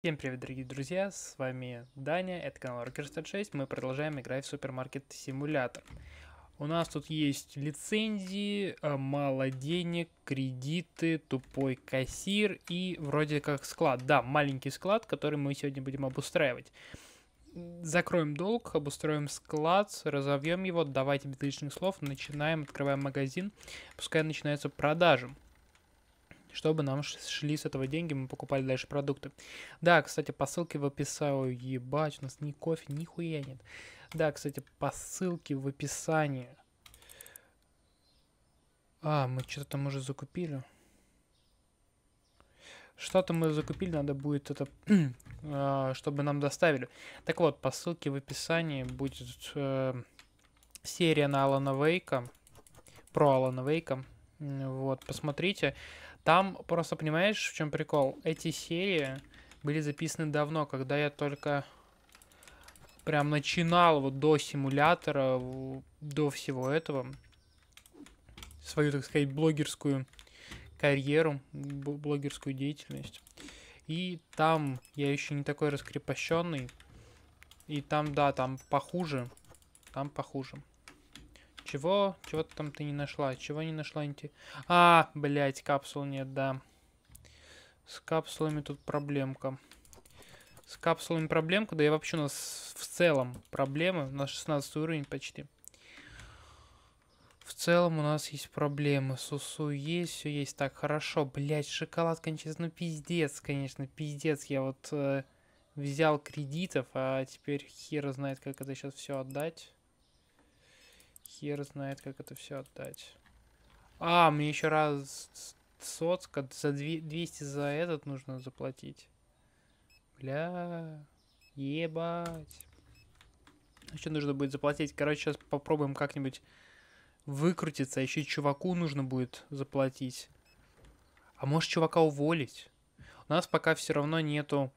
Всем привет, дорогие друзья, с вами Даня, это канал Rocker66, мы продолжаем играть в Супермаркет Симулятор. У нас тут есть лицензии, э, мало денег, кредиты, тупой кассир и вроде как склад. Да, маленький склад, который мы сегодня будем обустраивать. Закроем долг, обустроим склад, разовьем его, давайте без лишних слов, начинаем, открываем магазин, пускай начинаются продажи чтобы нам шли с этого деньги, мы покупали дальше продукты. Да, кстати, по ссылке в описании, ебать, у нас ни кофе, ни нихуя нет. Да, кстати, по ссылке в описании. А, мы что-то там уже закупили. Что-то мы закупили, надо будет это, а, чтобы нам доставили. Так вот, по ссылке в описании будет э, серия на Алана Вейка, про Алана Вейка. Вот, посмотрите. Там просто, понимаешь, в чем прикол? Эти серии были записаны давно, когда я только прям начинал вот до симулятора, до всего этого, свою, так сказать, блогерскую карьеру, блогерскую деятельность. И там я еще не такой раскрепощенный. И там, да, там похуже. Там похуже. Чего? Чего ты там ты не нашла? Чего не нашла? А, блядь, капсул нет, да. С капсулами тут проблемка. С капсулами проблемка, да и вообще у нас в целом проблемы. У нас 16 уровень почти. В целом у нас есть проблемы. Сусу есть, все есть. Так, хорошо. Блять, шоколад, конечно, ну пиздец, конечно, пиздец. Я вот э, взял кредитов, а теперь хера знает, как это сейчас все отдать. Хер знает, как это все отдать. А, мне еще раз соцка за 200 за этот нужно заплатить. Бля, ебать. Еще нужно будет заплатить. Короче, сейчас попробуем как-нибудь выкрутиться. А еще чуваку нужно будет заплатить. А может чувака уволить? У нас пока все равно нету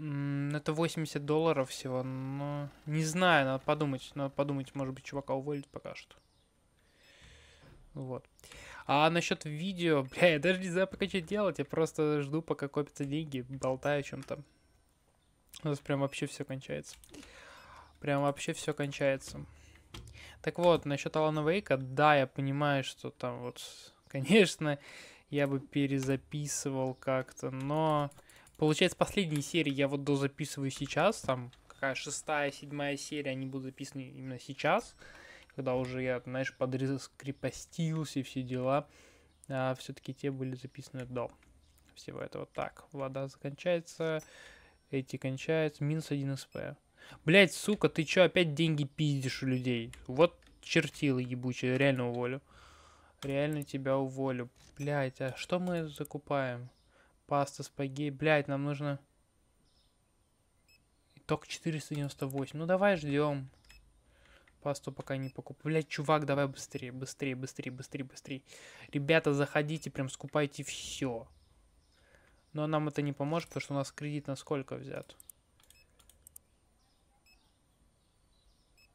это 80 долларов всего, но не знаю, надо подумать. Надо подумать, может быть, чувака уволить пока что. Вот. А насчет видео, бля, я даже не знаю пока что делать. Я просто жду, пока копятся деньги, болтаю о чем-то. У нас прям вообще все кончается. Прям вообще все кончается. Так вот, насчет Алана Вейка, да, я понимаю, что там вот, конечно, я бы перезаписывал как-то, но... Получается, последние серии я вот дозаписываю сейчас, там какая шестая, седьмая серия, они будут записаны именно сейчас, когда уже я, знаешь, подраскрепостился и все дела. А все-таки те были записаны до всего этого. Так, вода заканчивается, эти кончаются, минус 1 СП. Блять, сука, ты чё опять деньги пиздишь у людей? Вот чертила ебучая, реально уволю. Реально тебя уволю. Блять, а что мы закупаем? Паста, спагей. Блять, нам нужно... Итог 498. Ну давай ждем. Пасту пока не покупаю. Блять, чувак, давай быстрее, быстрее, быстрее, быстрее, быстрее. Ребята, заходите, прям скупайте все. Но нам это не поможет, потому что у нас кредит на сколько взят?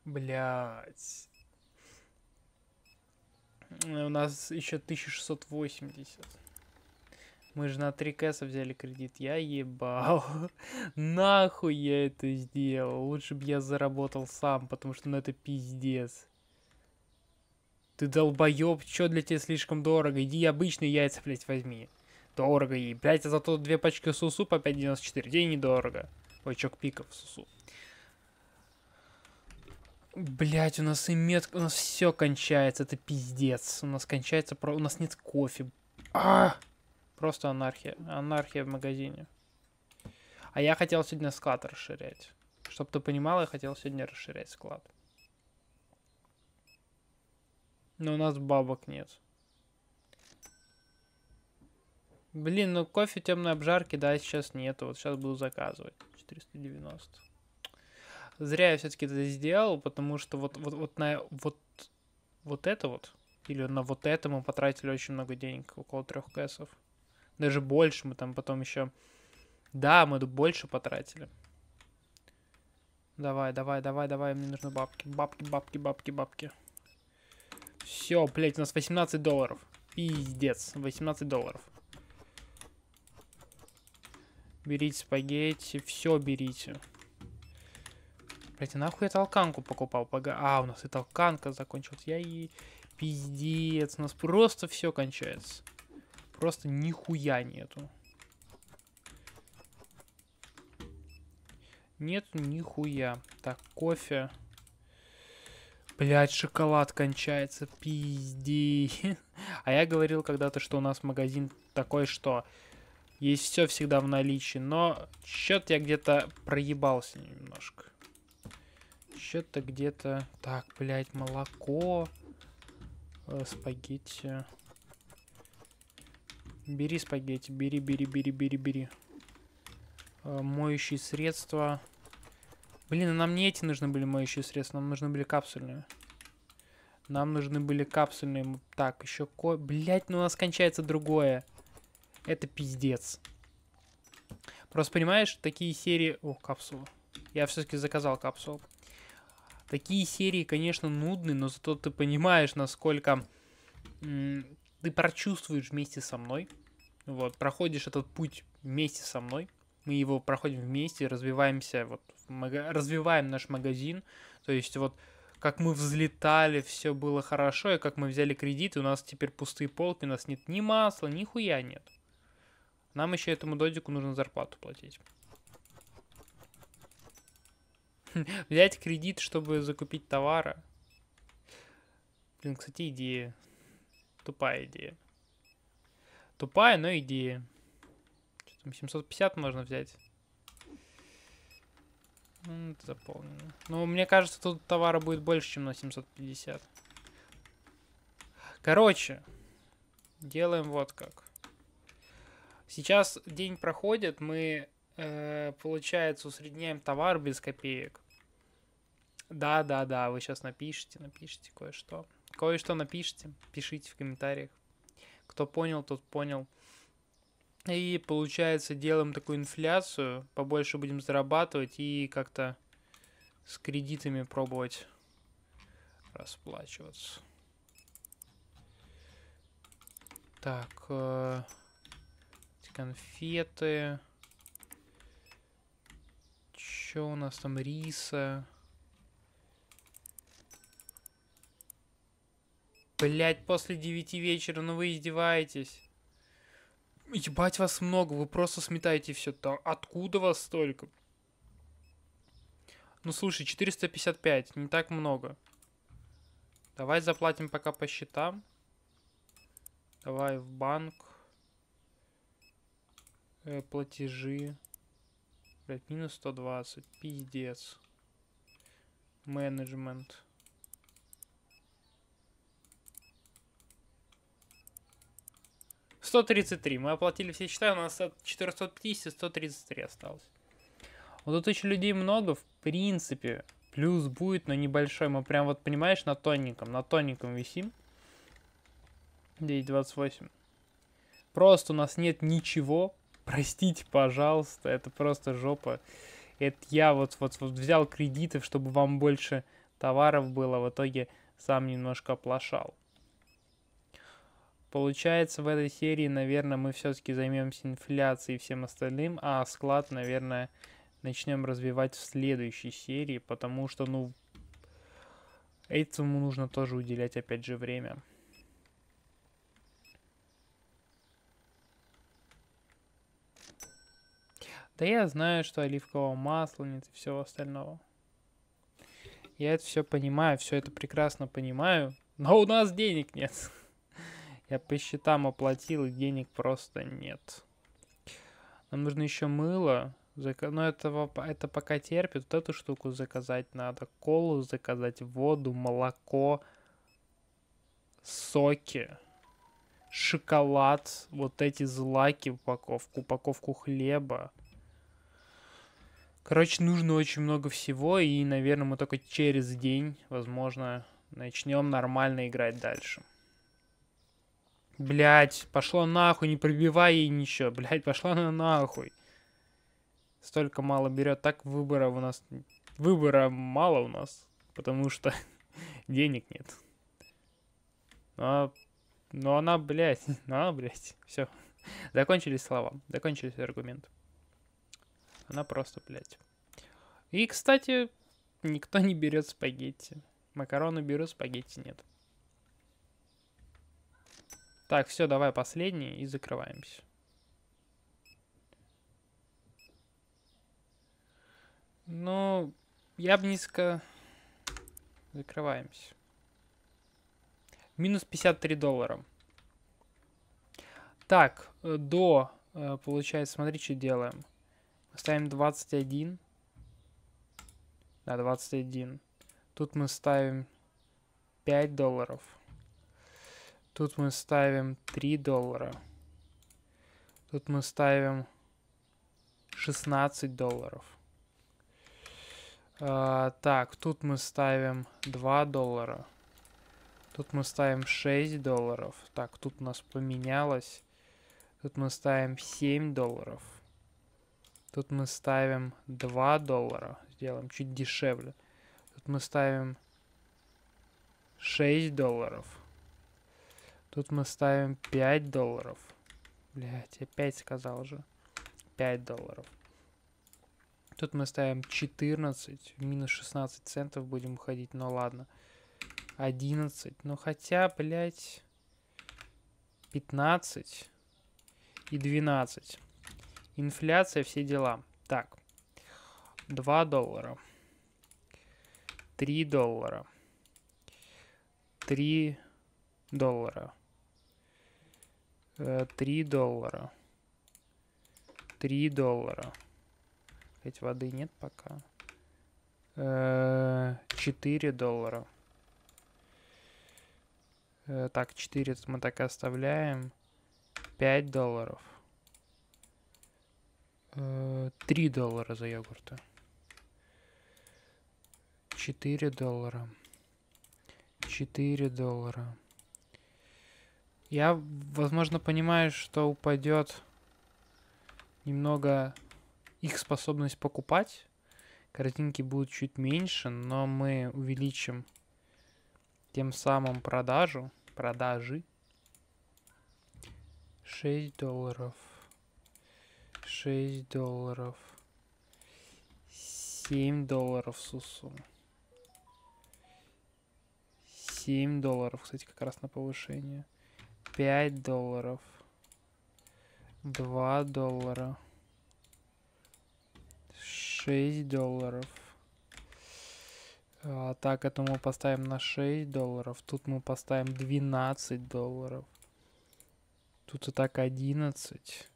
Блять. Э, у нас еще 1680. Мы же на 3 кэса взяли кредит. Я ебал. Нахуй я это сделал. Лучше бы я заработал сам, потому что ну это пиздец. Ты долбоеб, чё для тебя слишком дорого? Иди обычные яйца, блядь, возьми. Дорого ей. блядь, а зато две пачки сусу по 5,94. День недорого. Пачок пиков сусу. Блять, у нас и метка, у нас все кончается, это пиздец. У нас кончается, про, у нас нет кофе. А! -а, -а! Просто анархия. Анархия в магазине. А я хотел сегодня склад расширять. Чтоб ты понимал, я хотел сегодня расширять склад. Но у нас бабок нет. Блин, ну кофе темной обжарки, да, сейчас нету. Вот сейчас буду заказывать. 490. Зря я все-таки это сделал, потому что вот, вот, вот на вот, вот это вот, или на вот это мы потратили очень много денег, около трех кэсов. Даже больше мы там потом еще... Да, мы тут больше потратили. Давай, давай, давай, давай, мне нужны бабки. Бабки, бабки, бабки, бабки. Все, блядь, у нас 18 долларов. Пиздец, 18 долларов. Берите спагетти, все берите. Блять, а нахуй я толканку покупал? Пога... А, у нас и толканка закончилась. Я и... Пиздец, у нас просто все кончается просто нихуя нету. Нет нихуя. Так, кофе. Блять, шоколад кончается, пизди. А я говорил когда-то, что у нас магазин такой, что есть все всегда в наличии, но счет я где-то проебался немножко. Счет-то где-то... Так, блять, молоко, э, спагетти... Бери спагетти, бери, бери, бери, бери, бери. Э, моющие средства. Блин, а нам не эти нужны были моющие средства, нам нужны были капсульные. Нам нужны были капсульные. Так, еще ко... Блять, ну у нас кончается другое. Это пиздец. Просто понимаешь, такие серии... О, капсула. Я все-таки заказал капсулу. Такие серии, конечно, нудны, но зато ты понимаешь, насколько ты прочувствуешь вместе со мной, вот, проходишь этот путь вместе со мной, мы его проходим вместе, развиваемся, вот, развиваем наш магазин, то есть вот как мы взлетали, все было хорошо, и как мы взяли кредит, у нас теперь пустые полки, у нас нет ни масла, ни хуя нет. Нам еще этому додику нужно зарплату платить. Взять кредит, чтобы закупить товара. Блин, кстати, идея. Тупая идея. Тупая, но идея. Что там, 750 можно взять? Ну, это заполнено. Ну, мне кажется, тут товара будет больше, чем на 750. Короче, делаем вот как. Сейчас день проходит, мы, э, получается, усредняем товар без копеек. Да-да-да, вы сейчас напишите, напишите кое-что. Кое-что напишите, пишите в комментариях. Кто понял, тот понял. И получается, делаем такую инфляцию, побольше будем зарабатывать и как-то с кредитами пробовать расплачиваться. Так, э, конфеты. Что у нас там? Риса. Блять, после девяти вечера, ну вы издеваетесь. Ебать вас много, вы просто сметаете все. Да откуда вас столько? Ну слушай, 455, не так много. Давай заплатим пока по счетам. Давай в банк. Э, платежи. Блять, минус 120. Пиздец. Менеджмент. 133. Мы оплатили все счета, у нас от 450 133 осталось. Вот тут еще людей много, в принципе. Плюс будет, но небольшой. Мы прям вот, понимаешь, на тоненьком. На тоненьком висим. 9.28. Просто у нас нет ничего. Простите, пожалуйста, это просто жопа. Это я вот, вот, вот взял кредитов, чтобы вам больше товаров было. В итоге сам немножко оплошал. Получается, в этой серии, наверное, мы все-таки займемся инфляцией и всем остальным, а склад, наверное, начнем развивать в следующей серии, потому что, ну, этому нужно тоже уделять, опять же, время. Да я знаю, что оливкового масла нет и всего остального. Я это все понимаю, все это прекрасно понимаю, но у нас денег нет. Я по счетам оплатил, и денег просто нет. Нам нужно еще мыло. Но этого это пока терпит. Вот эту штуку заказать надо. Колу заказать, воду, молоко, соки, шоколад, вот эти злаки в упаковку, упаковку хлеба. Короче, нужно очень много всего, и, наверное, мы только через день, возможно, начнем нормально играть дальше. Блять, пошла нахуй, не пробивай ей ничего. Блять, пошла она нахуй. Столько мало берет. Так выбора у нас... Выбора мало у нас, потому что денег нет. Но, но она, блядь, она, блядь, все. Закончились слова, закончились аргумент. Она просто, блядь. И, кстати, никто не берет спагетти. Макароны берут, спагетти нет. Так, все, давай последний и закрываемся. Ну, я бы низко... Закрываемся. Минус 53 доллара. Так, э, до, э, получается, смотри, что делаем. Ставим 21. Да, 21. Тут мы ставим 5 долларов. Тут мы ставим 3 доллара. Тут мы ставим 16 долларов. А, так, тут мы ставим 2 доллара. Тут мы ставим 6 долларов. Так, тут у нас поменялось. Тут мы ставим 7 долларов. Тут мы ставим 2 доллара. Сделаем чуть дешевле. Тут мы ставим 6 долларов. Тут мы ставим 5 долларов. Блять, я 5 сказал же. 5 долларов. Тут мы ставим 14, минус 16 центов будем уходить, но ну ладно. 11, ну хотя, блять, 15 и 12. Инфляция, все дела. Так, 2 доллара, 3 доллара, 3 доллара, 3 э, доллара. 3 доллара. Хоть воды нет пока. 4 э, доллара. Э, так, 4 мы так и оставляем. 5 долларов. 3 доллара за йогурты. 4 доллара. 4 доллара. Я, возможно, понимаю, что упадет немного их способность покупать. Картинки будут чуть меньше, но мы увеличим тем самым продажу. Продажи. 6 долларов. 6 долларов. 7 долларов, сусу. 7 долларов, кстати, как раз на повышение. 5 долларов. 2 доллара. 6 долларов. А, так, это мы поставим на 6 долларов. Тут мы поставим 12 долларов. Тут и так 11.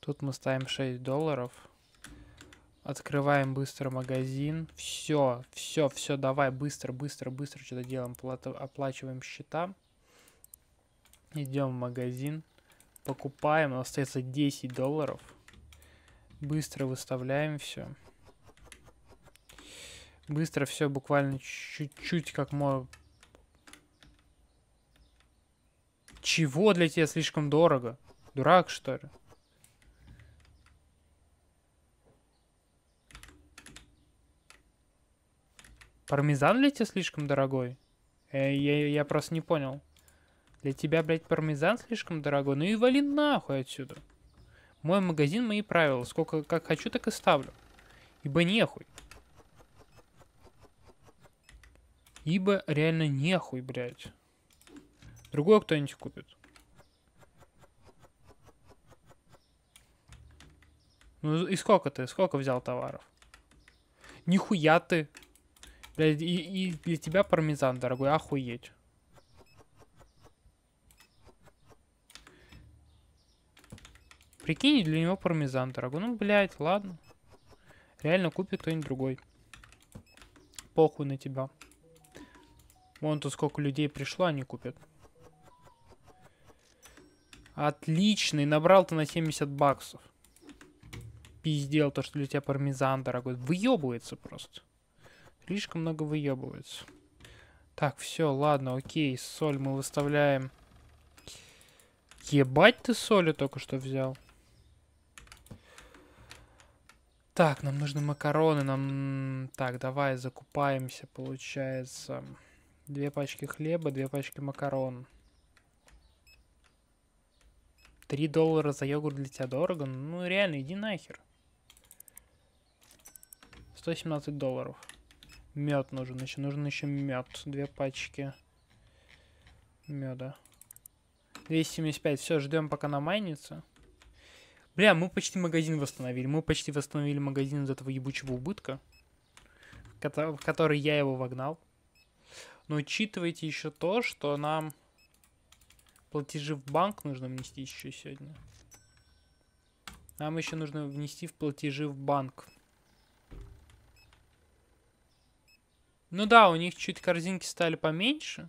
Тут мы ставим 6 долларов. Открываем быстро магазин. Все, все, все, давай, быстро, быстро, быстро что-то делаем. Плата, оплачиваем счета. Идем в магазин. Покупаем. У нас остается 10 долларов. Быстро выставляем все. Быстро все буквально чуть-чуть как можно. Чего для тебя слишком дорого? Дурак, что ли? Пармезан для тебя слишком дорогой? Я, э, я, я просто не понял. Для тебя, блядь, пармезан слишком дорогой. Ну и вали нахуй отсюда. Мой магазин, мои правила. Сколько как хочу, так и ставлю. Ибо нехуй. Ибо реально нехуй, блядь. Другой кто-нибудь купит. Ну и сколько ты? Сколько взял товаров? Нихуя ты. Блядь, и, и для тебя пармезан, дорогой, охуеть. Прикинь, для него пармезан дорогой. Ну, блядь, ладно. Реально купит кто-нибудь другой. Похуй на тебя. Вон тут сколько людей пришло, они купят. Отличный, набрал ты на 70 баксов. Пиздел то, что для тебя пармезан дорогой. Выебывается просто. Слишком много выебывается. Так, все, ладно, окей, соль мы выставляем. Ебать ты соли только что взял. Так, нам нужны макароны, нам... Так, давай закупаемся, получается. Две пачки хлеба, две пачки макарон. Три доллара за йогурт для тебя дорого? Ну реально, иди нахер. 117 долларов. Мед нужен еще. Нужен еще мед. Две пачки меда. 275. Все, ждем, пока намайнится. Бля, мы почти магазин восстановили. Мы почти восстановили магазин из этого ебучего убытка, в который я его вогнал. Но учитывайте еще то, что нам платежи в банк нужно внести еще сегодня. Нам еще нужно внести в платежи в банк. Ну да, у них чуть корзинки стали поменьше.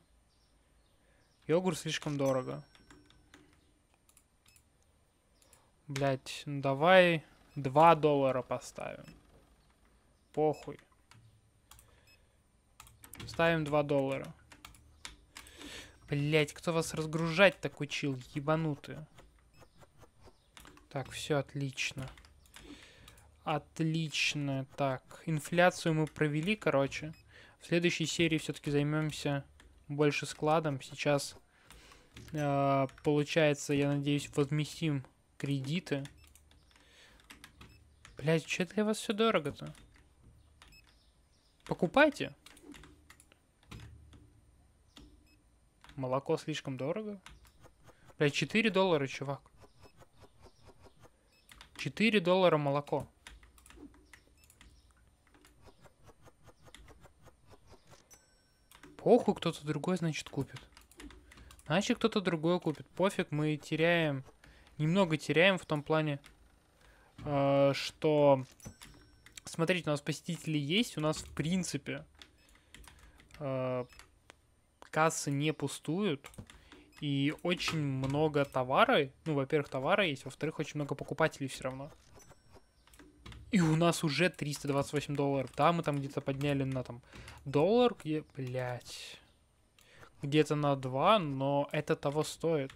Йогурт слишком дорого. Блять, ну давай 2 доллара поставим. Похуй. Ставим 2 доллара. Блять, кто вас разгружать так учил, ебанутые. Так, все отлично. Отлично. Так, инфляцию мы провели, короче. В следующей серии все-таки займемся больше складом. Сейчас, э, получается, я надеюсь, возместим кредиты. Блять, что для вас все дорого-то? Покупайте. Молоко слишком дорого. Блять, 4 доллара, чувак. 4 доллара молоко. Похуй, кто-то другой, значит, купит. Значит, кто-то другой купит. Пофиг, мы теряем немного теряем в том плане, э, что... Смотрите, у нас посетители есть, у нас в принципе э, кассы не пустуют. И очень много товара, ну, во-первых, товара есть, во-вторых, очень много покупателей все равно. И у нас уже 328 долларов. Да, мы там где-то подняли на там доллар, где, блядь, где-то на 2, но это того стоит.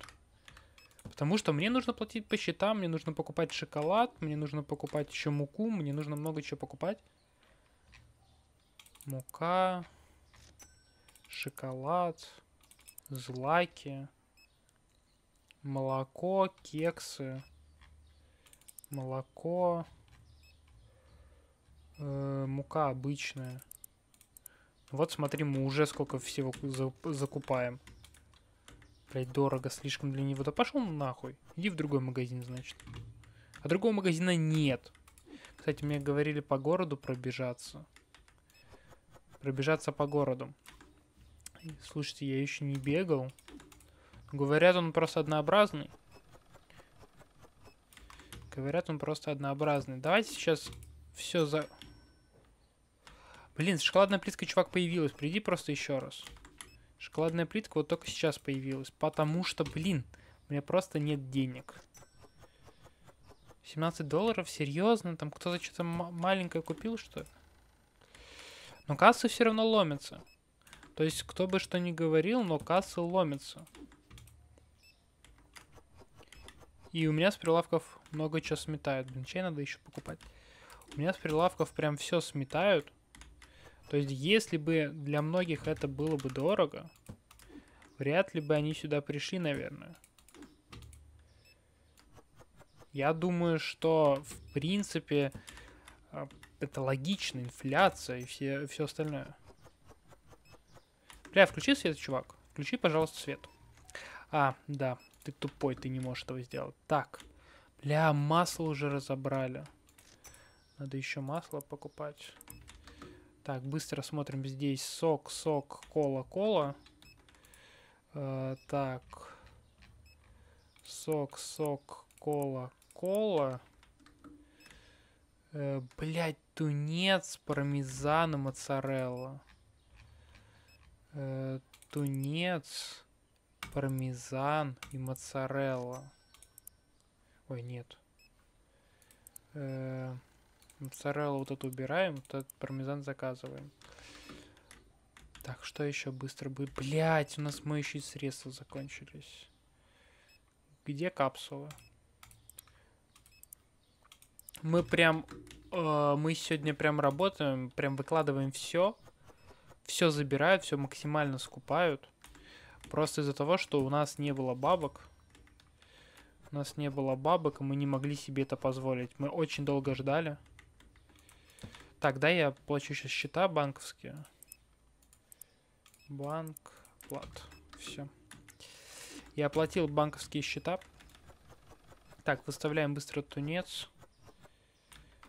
Потому что мне нужно платить по счетам, мне нужно покупать шоколад, мне нужно покупать еще муку, мне нужно много чего покупать. Мука, шоколад, злаки, молоко, кексы, молоко, э, мука обычная. Вот смотри, мы уже сколько всего закупаем. Блять, дорого слишком для него. Да пошел нахуй. Иди в другой магазин, значит. А другого магазина нет. Кстати, мне говорили по городу пробежаться. Пробежаться по городу. Слушайте, я еще не бегал. Говорят, он просто однообразный. Говорят, он просто однообразный. Давайте сейчас все за... Блин, шоколадная плитка, чувак, появилась. Приди просто еще раз. Шоколадная плитка вот только сейчас появилась. Потому что, блин, у меня просто нет денег. 17 долларов? Серьезно? Там кто-то что-то маленькое купил, что ли? Но кассы все равно ломятся. То есть, кто бы что ни говорил, но кассы ломятся. И у меня с прилавков много чего сметают. Блин, чай надо еще покупать. У меня с прилавков прям все сметают. То есть, если бы для многих это было бы дорого, вряд ли бы они сюда пришли, наверное. Я думаю, что в принципе а, это логично, инфляция и все, все остальное. Бля, включи свет, чувак. Включи, пожалуйста, свет. А, да, ты тупой, ты не можешь этого сделать. Так, бля, масло уже разобрали. Надо еще масло покупать. Так, быстро смотрим здесь. Сок, сок, кола, кола. Э, так. Сок, сок, кола, кола. Э, блять, тунец, пармезан и моцарелла. Э, тунец, пармезан и моцарелла. Ой, нет. Э, Моцареллу вот эту убираем, вот этот пармезан заказываем. Так, что еще быстро будет? Блять, у нас мы средства закончились. Где капсула? Мы прям... Э, мы сегодня прям работаем, прям выкладываем все. Все забирают, все максимально скупают. Просто из-за того, что у нас не было бабок. У нас не было бабок, и мы не могли себе это позволить. Мы очень долго ждали. Тогда я плачу сейчас счета банковские. Банк, плат. Все. Я оплатил банковские счета. Так, выставляем быстро тунец.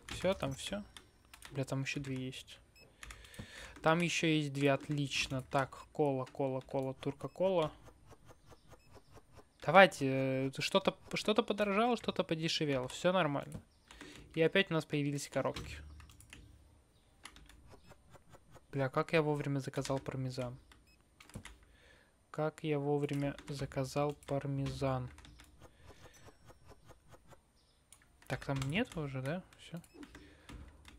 Все, там все. Бля, там еще две есть. Там еще есть две, отлично. Так, кола, кола, кола, турка, кола. Давайте, э, что-то что, -то, что -то подорожало, что-то подешевело. Все нормально. И опять у нас появились коробки. Бля, как я вовремя заказал пармезан? Как я вовремя заказал пармезан? Так, там нет уже, да? Все.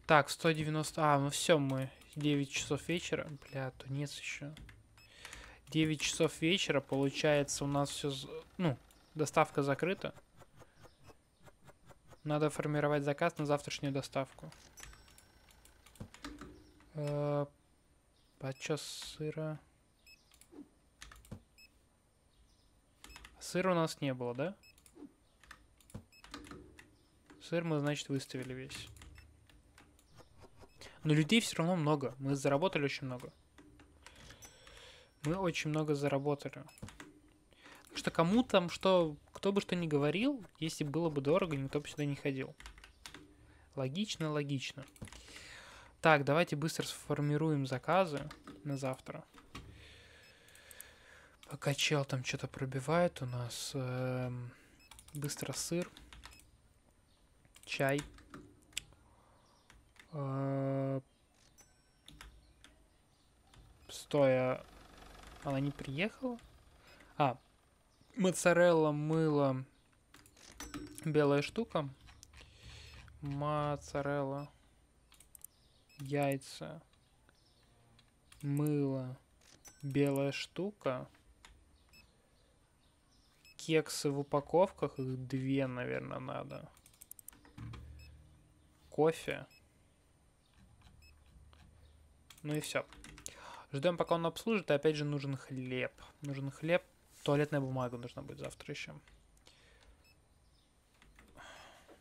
Так, 190... А, ну все, мы 9 часов вечера. Бля, то нет еще. 9 часов вечера, получается, у нас все... Ну, доставка закрыта. Надо формировать заказ на завтрашнюю доставку. Э, Пачо сыра. Сыра у нас не было, да? Сыр мы, значит, выставили весь. Но людей все равно много. Мы заработали очень много. Мы очень много заработали. Потому что кому там что... Кто бы что ни говорил, если было бы дорого, никто бы сюда не ходил. Логично, логично. Так, давайте быстро сформируем заказы на завтра. Пока чел там что-то пробивает у нас. Эм, быстро сыр. Чай. Э, стоя. Она не приехала? А, моцарелла, мыло, белая штука. Моцарелла яйца, мыло, белая штука, кексы в упаковках, их две, наверное, надо, кофе, ну и все. Ждем, пока он обслужит, и опять же нужен хлеб. Нужен хлеб, туалетная бумага нужна будет завтра еще.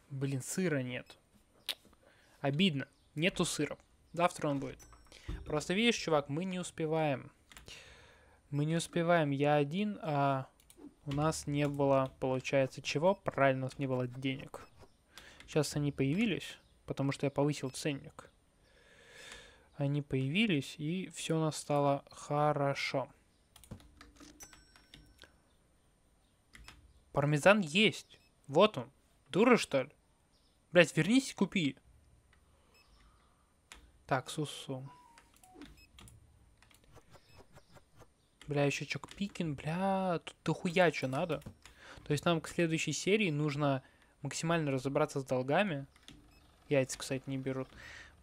Блин, сыра нет. Обидно. Нету сыра. Завтра он будет. Просто видишь, чувак, мы не успеваем. Мы не успеваем. Я один, а у нас не было, получается, чего? Правильно, у нас не было денег. Сейчас они появились, потому что я повысил ценник. Они появились, и все у нас стало хорошо. Пармезан есть. Вот он. Дура, что ли? Блять, вернись и купи. Так, сусу. Бля, еще чок пикин, бля, тут дохуя что надо. То есть нам к следующей серии нужно максимально разобраться с долгами. Яйца, кстати, не берут.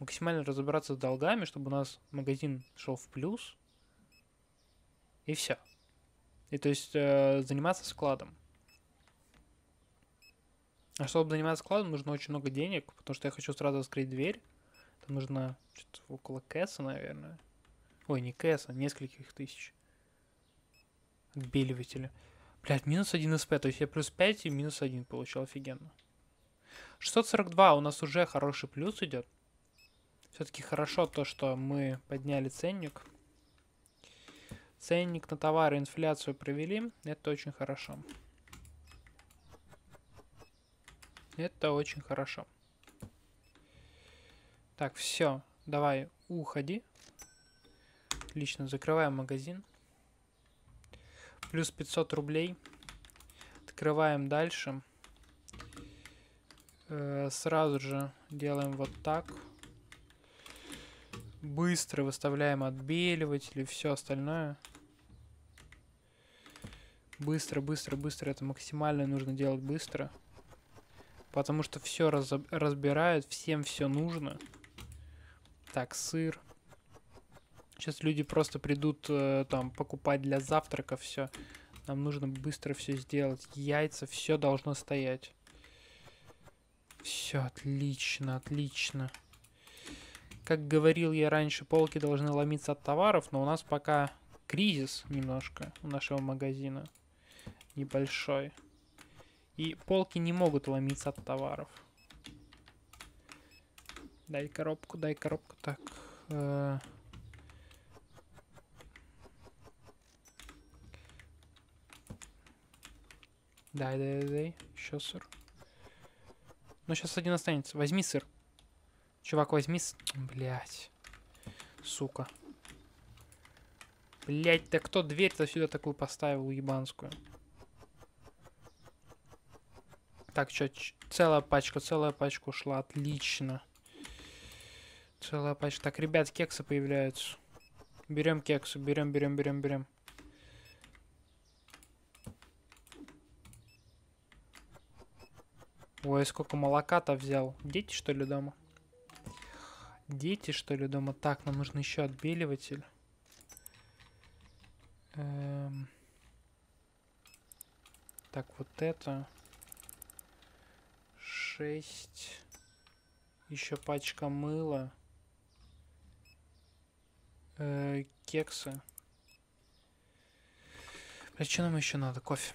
Максимально разобраться с долгами, чтобы у нас магазин шел в плюс. И все. И то есть э, заниматься складом. А чтобы заниматься складом, нужно очень много денег, потому что я хочу сразу открыть дверь. Это нужно что-то около кэса, наверное. Ой, не кэса, нескольких тысяч. Отбеливателя. Блядь, минус 1 СП, то есть я плюс 5 и минус 1 получил, офигенно. 642, у нас уже хороший плюс идет. Все-таки хорошо то, что мы подняли ценник. Ценник на товары, инфляцию провели, это очень хорошо. Это очень хорошо. Так, все, давай, уходи. Лично закрываем магазин. Плюс 500 рублей. Открываем дальше. Э, сразу же делаем вот так. Быстро выставляем отбеливатели, все остальное. Быстро, быстро, быстро. Это максимально нужно делать быстро. Потому что все раз разбирают, всем все нужно. Так, сыр. Сейчас люди просто придут э, там покупать для завтрака все. Нам нужно быстро все сделать. Яйца, все должно стоять. Все, отлично, отлично. Как говорил я раньше, полки должны ломиться от товаров, но у нас пока кризис немножко у нашего магазина. Небольшой. И полки не могут ломиться от товаров. Дай коробку, дай коробку. Так. Э дай, дай, дай. Еще сыр. Ну, сейчас один останется. Возьми сыр. Чувак, возьми с... Блядь. Сука. Блять, да кто дверь-то сюда такую поставил, ебанскую? Так, что, целая пачка, целая пачка ушла, отлично. Целая пачка. Так, ребят, кексы появляются. Берем кексы, берем, берем, берем, берем. Ой, сколько молока-то взял. Дети, что ли, дома? Дети, что ли, дома? Так, нам нужно еще отбеливатель. Эм... Так, вот это. Шесть. Еще пачка мыла. Э, кексы. А нам еще надо? Кофе.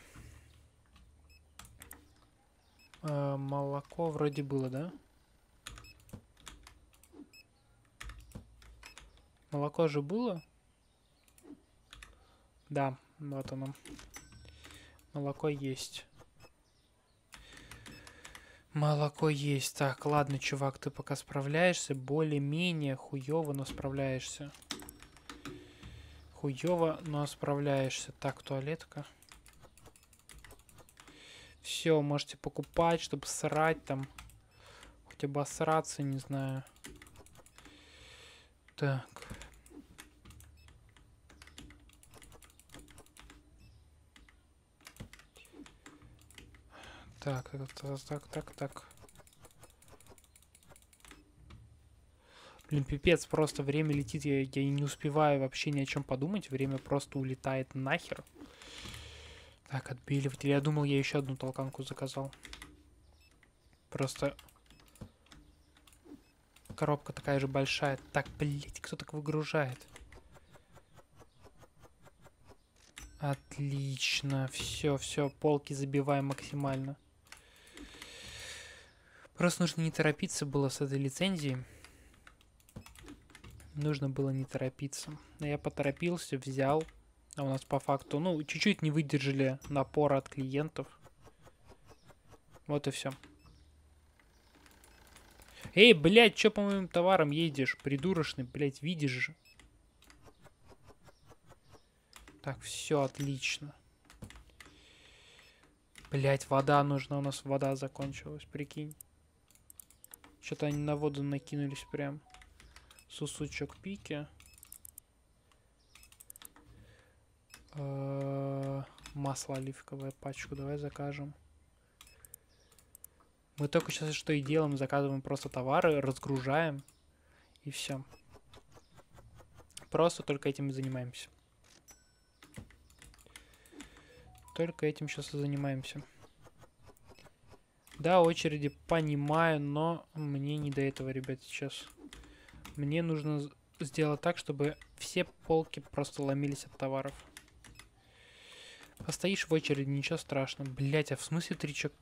Э, молоко вроде было, да? Молоко же было? Да, вот оно. Молоко есть. Молоко есть. Так, ладно, чувак, ты пока справляешься. Более-менее хуёво, но справляешься хуево, но справляешься. Так, туалетка. Все, можете покупать, чтобы срать там. хотя бы обосраться, не знаю. Так. Так, так, так, так, так. Блин, пипец, просто время летит, я, я не успеваю вообще ни о чем подумать, время просто улетает нахер. Так, отбили. Я думал, я еще одну толканку заказал. Просто коробка такая же большая. Так, блять, кто так выгружает? Отлично. Все, все, полки забиваем максимально. Просто нужно не торопиться было с этой лицензией нужно было не торопиться. Но я поторопился, взял. А у нас по факту, ну, чуть-чуть не выдержали напора от клиентов. Вот и все. Эй, блядь, что по моим товарам едешь? Придурочный, блядь, видишь же. Так, все отлично. Блять, вода нужна. У нас вода закончилась, прикинь. Что-то они на воду накинулись прям сусучок пики. А, масло оливковое пачку давай закажем. Мы только сейчас что и делаем, заказываем просто товары, разгружаем и все. Просто только этим и занимаемся. Только этим сейчас и занимаемся. Да, очереди понимаю, но мне не до этого, ребят, сейчас. Мне нужно сделать так, чтобы все полки просто ломились от товаров. Постоишь в очереди, ничего страшного. Блять, а в смысле тричок?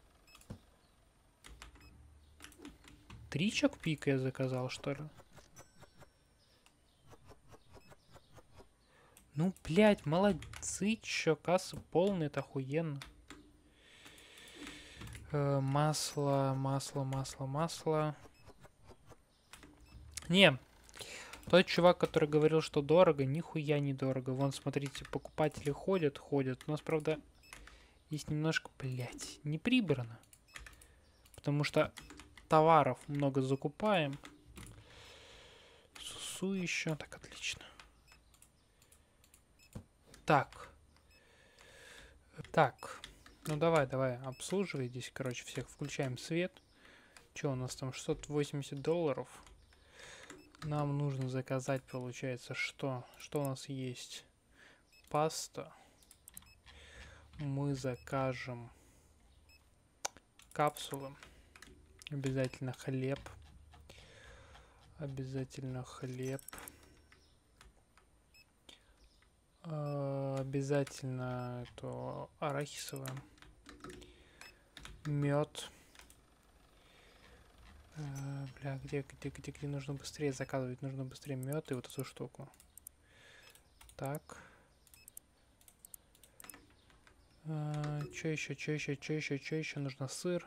Тричок пика я заказал, что ли? Ну, блядь, молодцы, чё, кассы полные, это охуенно. Э, масло, масло, масло, масло. Не, тот чувак, который говорил, что дорого, нихуя не дорого. Вон, смотрите, покупатели ходят, ходят. У нас, правда, есть немножко, блядь, не прибрано. Потому что товаров много закупаем. Сусу еще. Так, отлично. Так. Так. Ну давай, давай, обслуживай здесь, короче, всех. Включаем свет. Че у нас там? 680 долларов. Нам нужно заказать, получается, что? Что у нас есть? Паста. Мы закажем капсулы. Обязательно хлеб. Обязательно хлеб. А, обязательно то арахисовое. Мед. Э, бля, где, где, где, где нужно быстрее заказывать? Нужно быстрее мед и вот эту штуку. Так. А, э, что еще, Че еще, Че еще, Че еще? Нужно сыр.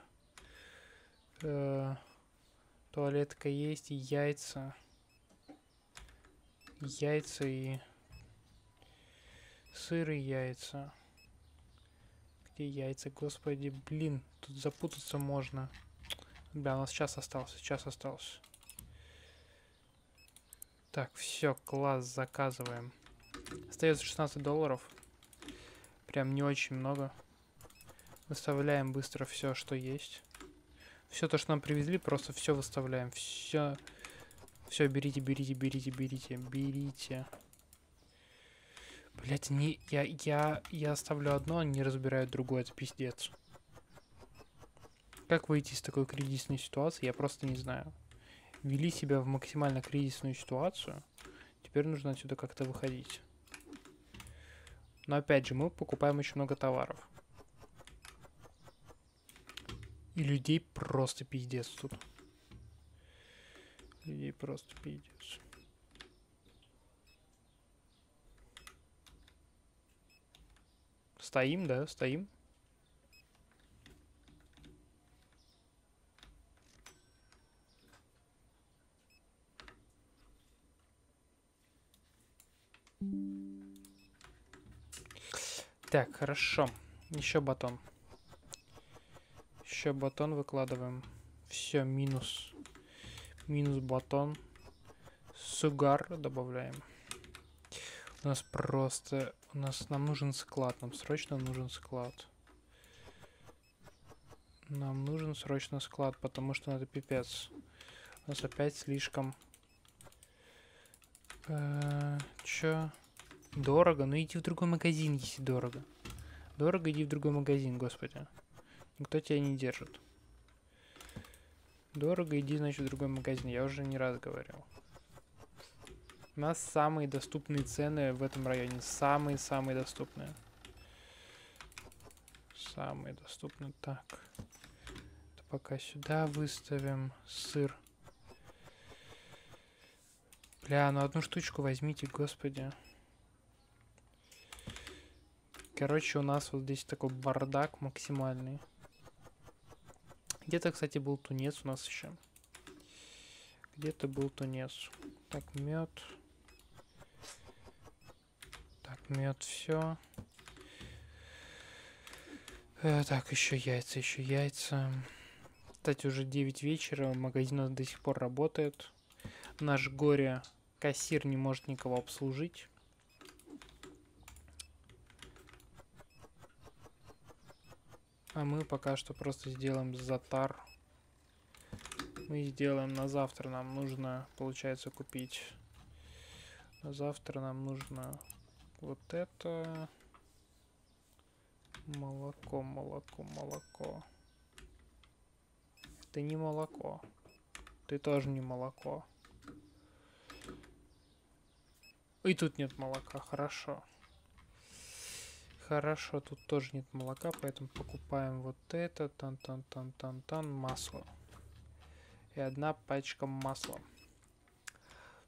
А, туалетка есть и яйца. Яйца и... Сыр и яйца. Где яйца? Господи, блин, тут запутаться можно. Можно. Да, у нас час остался, час остался. Так, все, класс, заказываем. Остается 16 долларов. Прям не очень много. Выставляем быстро все, что есть. Все то, что нам привезли, просто все выставляем. Все, все берите, берите, берите, берите, берите. Блять, не, я, я, я оставлю одно, они разбирают другое, это пиздец. Как выйти из такой кризисной ситуации, я просто не знаю. Вели себя в максимально кризисную ситуацию. Теперь нужно отсюда как-то выходить. Но опять же, мы покупаем очень много товаров. И людей просто пиздец тут. Людей просто пиздец. Стоим, да, стоим. Так, хорошо. Еще батон. Еще батон выкладываем. Все, минус. Минус батон. Сугар добавляем. У нас просто... У нас... Нам нужен склад. Нам срочно нужен склад. Нам нужен срочно склад, потому что это пипец. У нас опять слишком... Э -э чё? Дорого? Ну иди в другой магазин, если дорого. Дорого иди в другой магазин, господи. Никто тебя не держит. Дорого иди, значит, в другой магазин. Я уже не раз говорил. У нас самые доступные цены в этом районе. Самые-самые доступные. Самые доступные. Так. Это пока сюда выставим сыр. Бля, ну одну штучку возьмите, господи короче, у нас вот здесь такой бардак максимальный. Где-то, кстати, был тунец у нас еще. Где-то был тунец. Так, мед. Так, мед, все. Э, так, еще яйца, еще яйца. Кстати, уже 9 вечера, магазин у нас до сих пор работает. Наш горе-кассир не может никого обслужить. А мы пока что просто сделаем затар. Мы сделаем на завтра. Нам нужно, получается, купить. На завтра нам нужно вот это. Молоко, молоко, молоко. Ты не молоко. Ты тоже не молоко. И тут нет молока, хорошо. Хорошо, тут тоже нет молока, поэтому покупаем вот это, тан-тан-тан-тан-тан, масло. И одна пачка масла.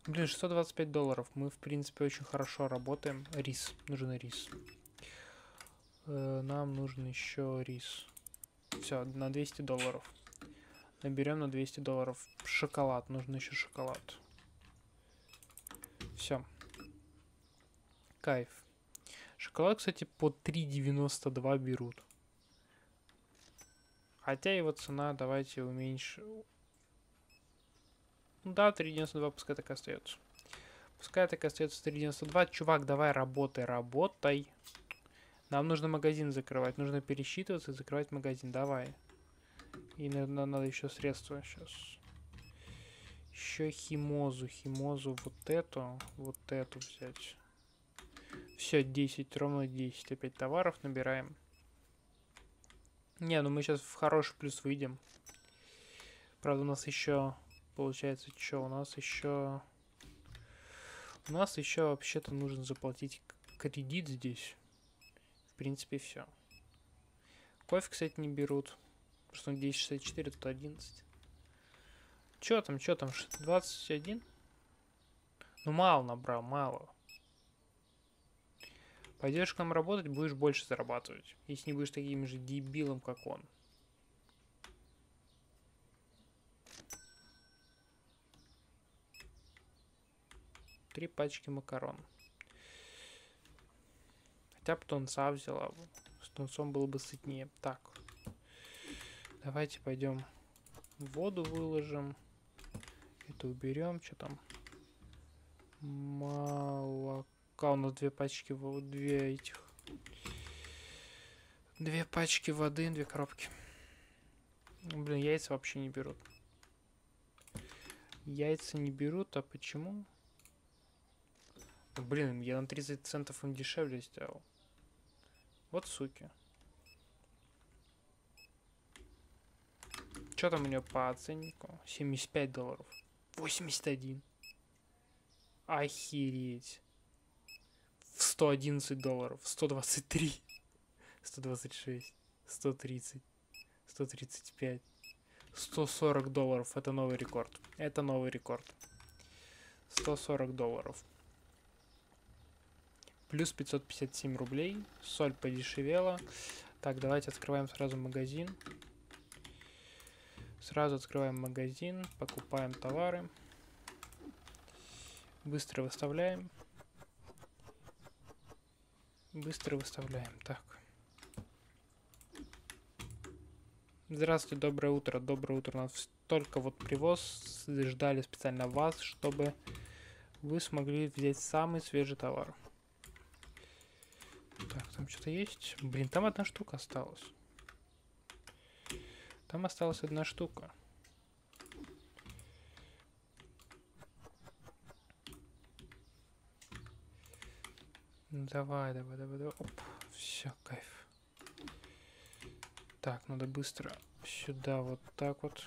Блин, 625 долларов. Мы, в принципе, очень хорошо работаем. Рис. Нужен рис. Э, нам нужен еще рис. Все, на 200 долларов. Наберем на 200 долларов. Шоколад. Нужен еще шоколад. Все. Кайф. Шоколад, кстати, по 3,92 берут. Хотя его цена, давайте уменьшим. Ну да, 3,92 пускай так остается. Пускай так остается 3,92. Чувак, давай работай, работай. Нам нужно магазин закрывать. Нужно пересчитываться и закрывать магазин. Давай. И, наверное, надо еще средства сейчас. Еще химозу. Химозу вот эту. Вот эту взять. Все, 10, ровно 10. Опять товаров набираем. Не, ну мы сейчас в хороший плюс выйдем. Правда, у нас еще... Получается, что у нас еще... У нас еще вообще-то нужно заплатить кредит здесь. В принципе, все. Кофе, кстати, не берут. Потому что он 1064, тут 11. Чё там, чё там, 21? Ну, мало набрал, мало. Пойдешь к нам работать, будешь больше зарабатывать. Если не будешь таким же дебилом, как он. Три пачки макарон. Хотя бы тунца взяла. С тунцом было бы сытнее. Так. Давайте пойдем воду выложим. Это уберем. Что там? Молоко. Пока две пачки, две этих. Две пачки воды, две коробки. Блин, яйца вообще не берут. Яйца не берут, а почему? Блин, я на 30 центов им дешевле сделал. Вот суки. Что там у него по оценнику? 75 долларов. 81. Охереть в 111 долларов, 123, 126, 130, 135, 140 долларов. Это новый рекорд. Это новый рекорд. 140 долларов. Плюс 557 рублей. Соль подешевела. Так, давайте открываем сразу магазин. Сразу открываем магазин, покупаем товары. Быстро выставляем. Быстро выставляем. Так. Здравствуйте, доброе утро. Доброе утро. У нас только вот привоз. Ждали специально вас, чтобы вы смогли взять самый свежий товар. Так, там что-то есть? Блин, там одна штука осталась. Там осталась одна штука. давай, давай, давай, давай. Оп, все, кайф. Так, надо быстро сюда вот так вот.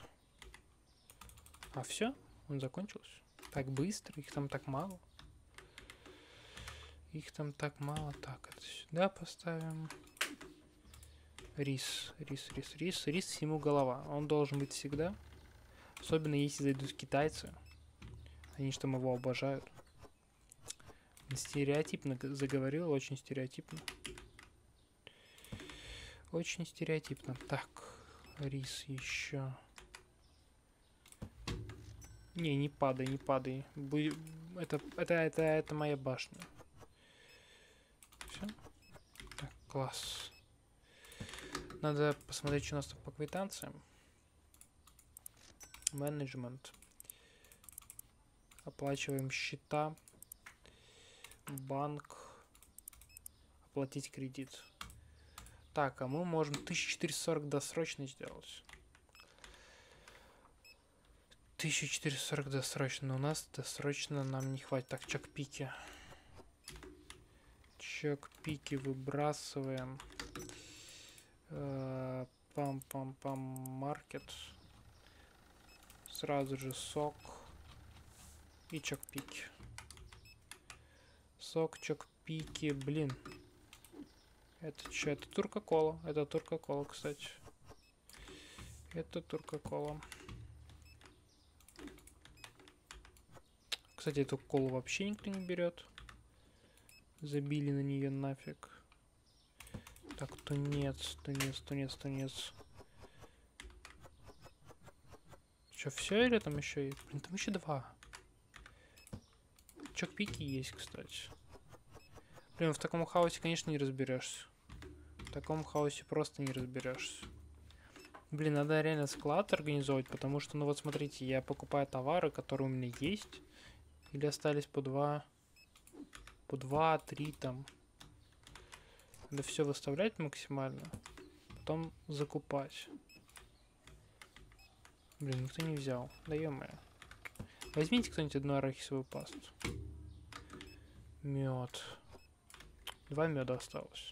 А все, он закончился. Так быстро, их там так мало. Их там так мало. Так, это сюда поставим. Рис, рис, рис, рис. Рис всему голова. Он должен быть всегда. Особенно если зайдут китайцы. Они что, там его обожают. Стереотипно заговорил, очень стереотипно. Очень стереотипно. Так, рис еще. Не, не падай, не падай. Бу это, это, это, это моя башня. Все. Так, класс. Надо посмотреть, что у нас там по квитанциям. Менеджмент. Оплачиваем счета банк, оплатить кредит. Так, а мы можем 1440 досрочно сделать. 1440 досрочно, но у нас досрочно нам не хватит. Так, чек-пики. Чек-пики выбрасываем. Э, пам-пам-пам, маркет. Сразу же сок. И чек-пики. Сокчик, пики, блин. Это что? Это турка-кола. Это турка-кола, кстати. Это турка-кола. Кстати, эту колу вообще никто не берет. Забили на нее нафиг. Так, тунец, тунец, тунец, тунец. Что, все или там еще есть? Блин, там еще два пики есть, кстати. Блин, в таком хаосе, конечно, не разберешься. В таком хаосе просто не разберешься. Блин, надо реально склад организовать, потому что, ну вот смотрите, я покупаю товары, которые у меня есть. Или остались по два... По два, три там. Надо все выставлять максимально. Потом закупать. Блин, никто не взял. Да -мо. Возьмите кто-нибудь одну арахисовую пасту. Мед. Два меда осталось.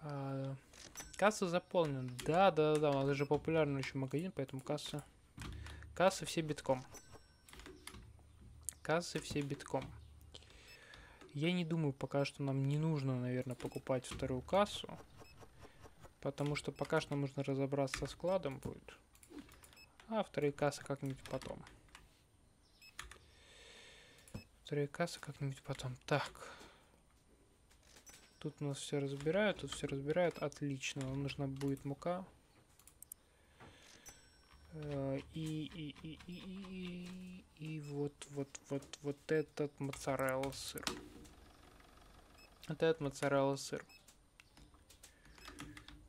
А, касса заполнена. Да, да, да, у нас же популярный еще магазин, поэтому касса... Кассы все битком. Кассы все битком. Я не думаю, пока что нам не нужно, наверное, покупать вторую кассу. Потому что пока что нужно разобраться со складом будет. А вторые кассы как-нибудь потом. Вторые кассы как-нибудь потом. Так. Тут у нас все разбирают, тут все разбирают. Отлично. Нам нужна будет мука. Э, и, и, и, и, и, и, вот, вот, вот, вот этот моцарелла сыр. Вот этот моцарелла сыр.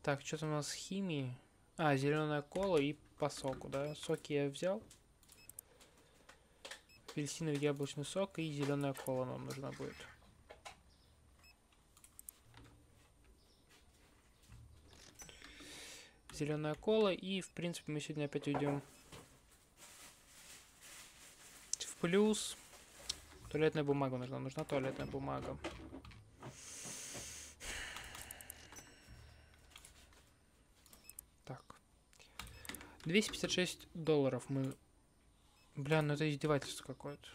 Так, что-то у нас химии. А, зеленая кола и по соку, да? Соки я взял апельсиновый яблочный сок и зеленая кола нам нужна будет. Зеленая кола и, в принципе, мы сегодня опять уйдем в плюс. Туалетная бумага нужна. Нужна туалетная бумага. Так. 256 долларов мы Бля, ну это издевательство какое-то.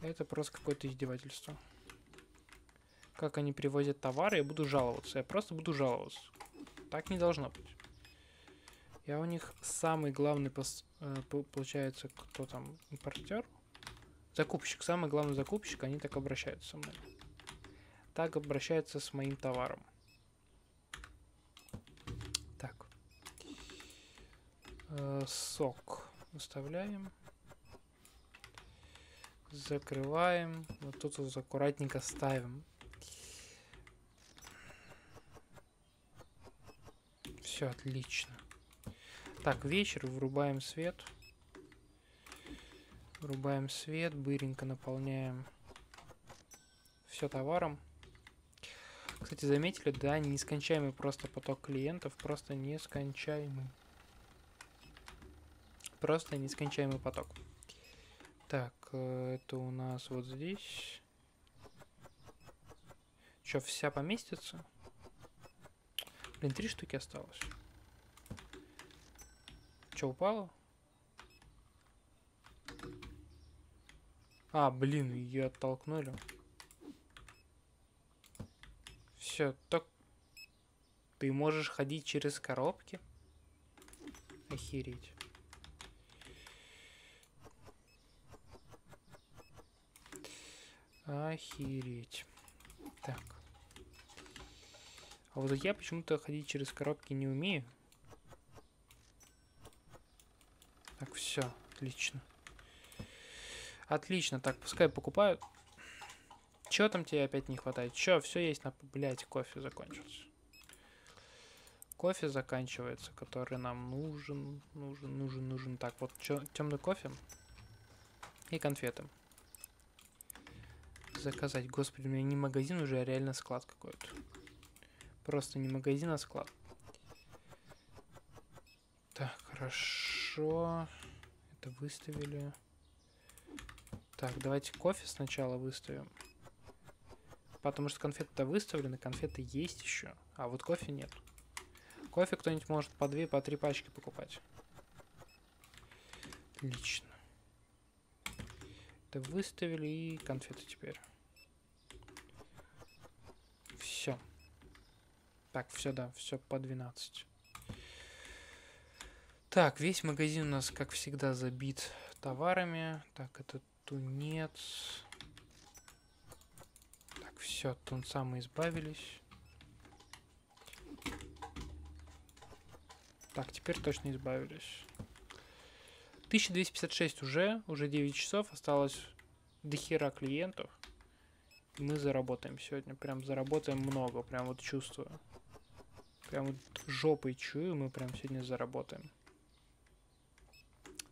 Это просто какое-то издевательство. Как они привозят товары, я буду жаловаться. Я просто буду жаловаться. Так не должно быть. Я у них самый главный, пос, э, получается, кто там, импортер? Закупщик, самый главный закупщик, они так обращаются со мной. Так обращаются с моим товаром. Так. Э, сок. Выставляем. Закрываем. Вот тут вот аккуратненько ставим. Все отлично. Так, вечер, врубаем свет. Врубаем свет, быренько наполняем все товаром. Кстати, заметили, да, нескончаемый просто поток клиентов, просто нескончаемый просто нескончаемый поток. Так, э, это у нас вот здесь. Что, вся поместится? Блин, три штуки осталось. Что, упало? А, блин, ее оттолкнули. Все, так... Ты можешь ходить через коробки? Охереть. Охереть. Так. А вот я почему-то ходить через коробки не умею. Так, все, отлично. Отлично, так, пускай покупают. Чё там тебе опять не хватает? Чё, все есть на... Блять, кофе закончился. Кофе заканчивается, который нам нужен, нужен, нужен, нужен. Так, вот темный кофе и конфеты заказать? Господи, у меня не магазин уже, а реально склад какой-то. Просто не магазин, а склад. Так, хорошо. Это выставили. Так, давайте кофе сначала выставим. Потому что конфеты-то выставлены, конфеты есть еще. А вот кофе нет. Кофе кто-нибудь может по две, по три пачки покупать. Отлично. Это выставили и конфеты теперь все. Так, все, да, все по 12. Так, весь магазин у нас, как всегда, забит товарами. Так, это тунец. Так, все, от тунца мы избавились. Так, теперь точно избавились. 1256 уже, уже 9 часов, осталось до хера клиентов мы заработаем сегодня. Прям заработаем много, прям вот чувствую. Прям вот жопой чую, мы прям сегодня заработаем.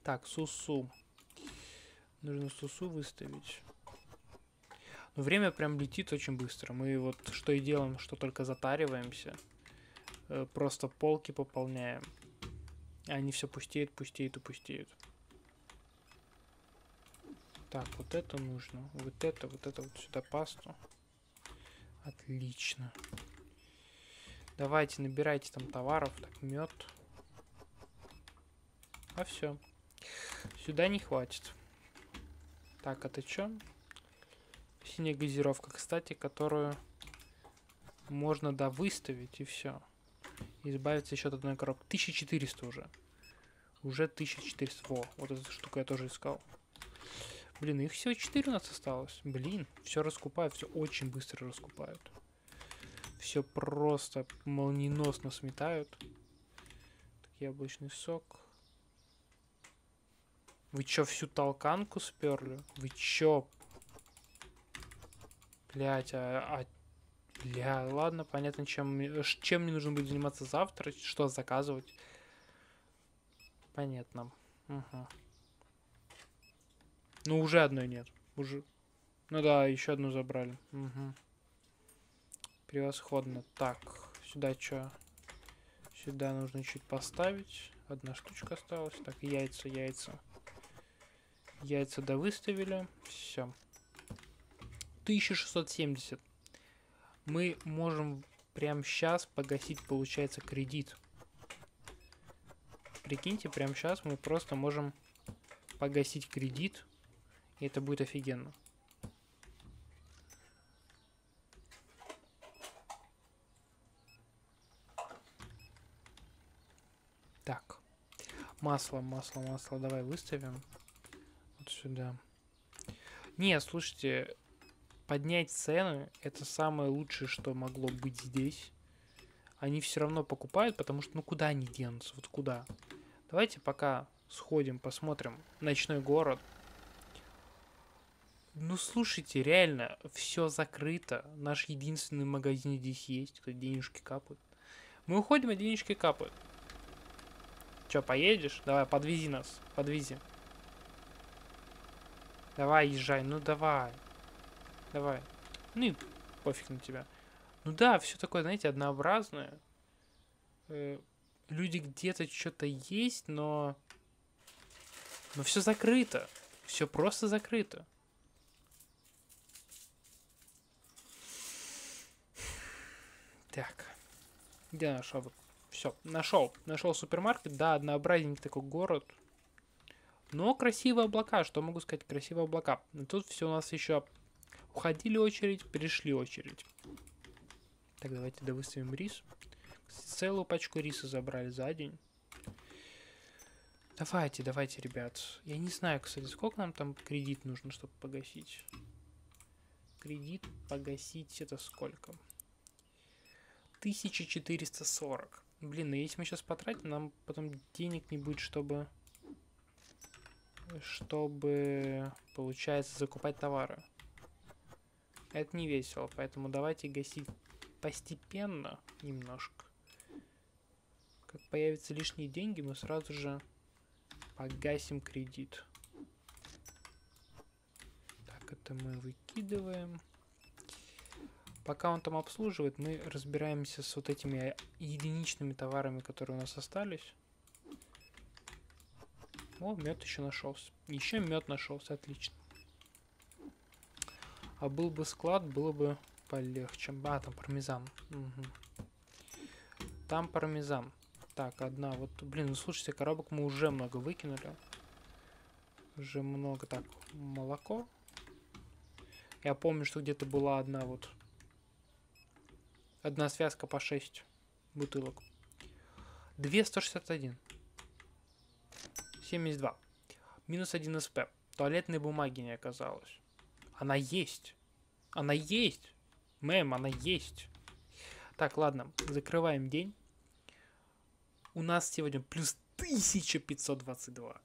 Так, сусу. Нужно сусу выставить. Но время прям летит очень быстро. Мы вот что и делаем, что только затариваемся. Э, просто полки пополняем. Они все пустеют, пустеют и пустеют. Так, вот это нужно. Вот это, вот это вот сюда пасту. Отлично. Давайте, набирайте там товаров. Так, мед. А все. Сюда не хватит. Так, а ты чё? Синяя газировка, кстати, которую можно да выставить и все. Избавиться еще от одной коробки. 1400 уже. Уже 1400. Во, вот эту штуку я тоже искал. Блин, их всего у нас осталось. Блин, все раскупают, все очень быстро раскупают. Все просто молниеносно сметают. Так, яблочный сок. Вы чё, всю толканку сперли? Вы чё? Блять, а, а... Бля, ладно, понятно, чем, чем мне нужно будет заниматься завтра, что заказывать. Понятно. Угу. Ну, уже одной нет. Уже... Ну да, еще одну забрали. Угу. Превосходно. Так, сюда что? Сюда нужно чуть поставить. Одна штучка осталась. Так, яйца, яйца. Яйца да выставили. Все. 1670. Мы можем прямо сейчас погасить, получается, кредит. Прикиньте, прямо сейчас мы просто можем погасить кредит и это будет офигенно. Так. Масло, масло, масло давай выставим. Вот сюда. Не, слушайте, поднять цены это самое лучшее, что могло быть здесь. Они все равно покупают, потому что ну куда они денутся, вот куда. Давайте пока сходим, посмотрим ночной город, ну слушайте, реально, все закрыто. Наш единственный магазин здесь есть, когда денежки капают. Мы уходим, а денежки капают. Че, поедешь? Давай, подвези нас, подвези. Давай, езжай, ну давай. Давай. Ну и пофиг на тебя. Ну да, все такое, знаете, однообразное. Э, люди где-то что-то есть, но... Но все закрыто. Все просто закрыто. Так. Где нашел? Все, нашел. Нашел супермаркет. Да, однообразненький такой город. Но красивые облака, что могу сказать, красивые облака. Но тут все у нас еще уходили очередь, перешли очередь. Так, давайте довыставим рис. Целую пачку риса забрали за день. Давайте, давайте, ребят. Я не знаю, кстати, сколько нам там кредит нужно, чтобы погасить. Кредит погасить это сколько? 1440. Блин, ну если мы сейчас потратим, нам потом денег не будет, чтобы... Чтобы, получается, закупать товары. Это не весело, поэтому давайте гасить постепенно немножко. Как появятся лишние деньги, мы сразу же погасим кредит. Так, это мы выкидываем. Пока он там обслуживает, мы разбираемся с вот этими единичными товарами, которые у нас остались. О, мед еще нашелся. Еще мед нашелся, отлично. А был бы склад, было бы полегче. А, там пармезан. Угу. Там пармезан. Так, одна. Вот, блин, ну слушайте, коробок мы уже много выкинули. Уже много. Так, молоко. Я помню, что где-то была одна вот Одна связка по 6 бутылок. 2161. 72. Минус 1 СП. Туалетной бумаги не оказалось. Она есть. Она есть. Мэм, она есть. Так, ладно, закрываем день. У нас сегодня плюс 1522.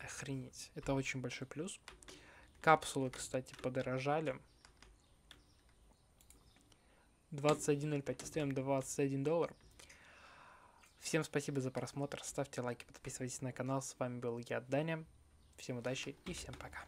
Охренеть. Это очень большой плюс. Капсулы, кстати, подорожали. 21.05. Оставим 21 доллар. Всем спасибо за просмотр. Ставьте лайки, подписывайтесь на канал. С вами был я, Даня. Всем удачи и всем пока.